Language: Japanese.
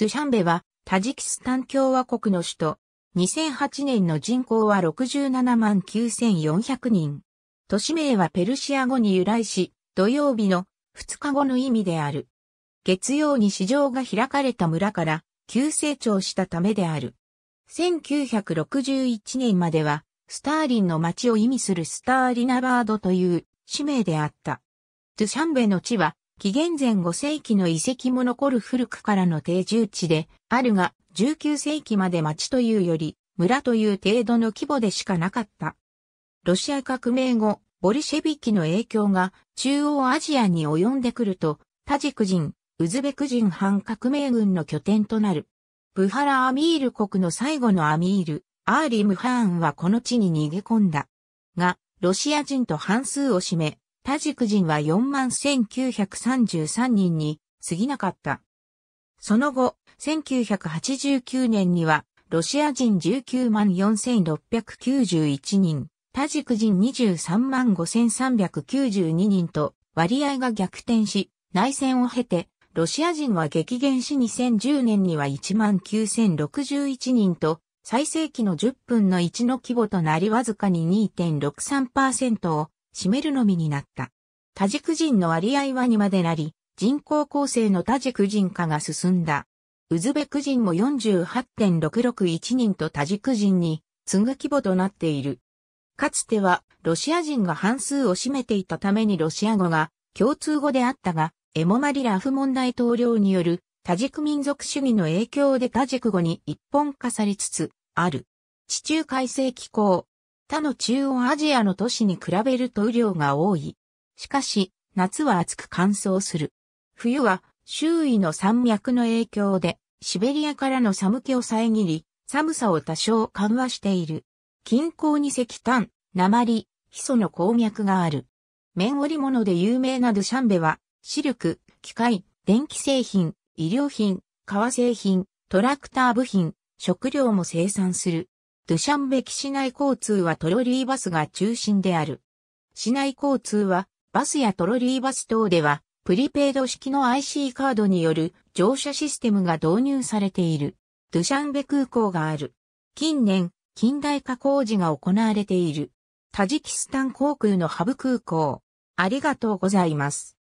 ドゥシャンベは、タジキスタン共和国の首都。2008年の人口は67万9400人。都市名はペルシア語に由来し、土曜日の2日後の意味である。月曜に市場が開かれた村から急成長したためである。1961年までは、スターリンの町を意味するスターリナバードという市名であった。ドゥシャンベの地は紀元前5世紀の遺跡も残る古くからの定住地であるが、19世紀まで町というより、村という程度の規模でしかなかった。ロシア革命後、ボリシェビキの影響が中央アジアに及んでくると、タジク人、ウズベク人反革命軍の拠点となる。ブハラ・アミール国の最後のアミール、アーリム・ハーンはこの地に逃げ込んだ。が、ロシア人と半数を占め、タジク人は41,933人に過ぎなかった。その後、1989年には、ロシア人194,691人、タジク人235,392人と割合が逆転し、内戦を経て、ロシア人は激減し2010年には19,061人と、最盛期の10分の1の規模となりわずかに2.63%を占めるのみになった。多軸人の割合は2までなり、人口構成の多軸人化が進んだ。ウズベク人も48.661人と多軸人に次ぐ規模となっている。かつてはロシア人が半数を占めていたためにロシア語が共通語であったが、エモマリラフ問題統領による多軸民族主義の影響で多軸語に一本化されつつある。地中海性気候、他の中央アジアの都市に比べると雨量が多い。しかし、夏は暑く乾燥する。冬は周囲の山脈の影響でシベリアからの寒気を遮り、寒さを多少緩和している。近郊に石炭、鉛、ヒ素の鉱脈がある。綿織物で有名なドゥシャンベは、シルク、機械、電気製品、医療品、革製品、トラクター部品、食料も生産する。ドゥシャンベキ市内交通はトロリーバスが中心である。市内交通は、バスやトロリーバス等では、プリペイド式の IC カードによる乗車システムが導入されている。ドゥシャンベ空港がある。近年、近代化工事が行われている。タジキスタン航空のハブ空港。ありがとうございます。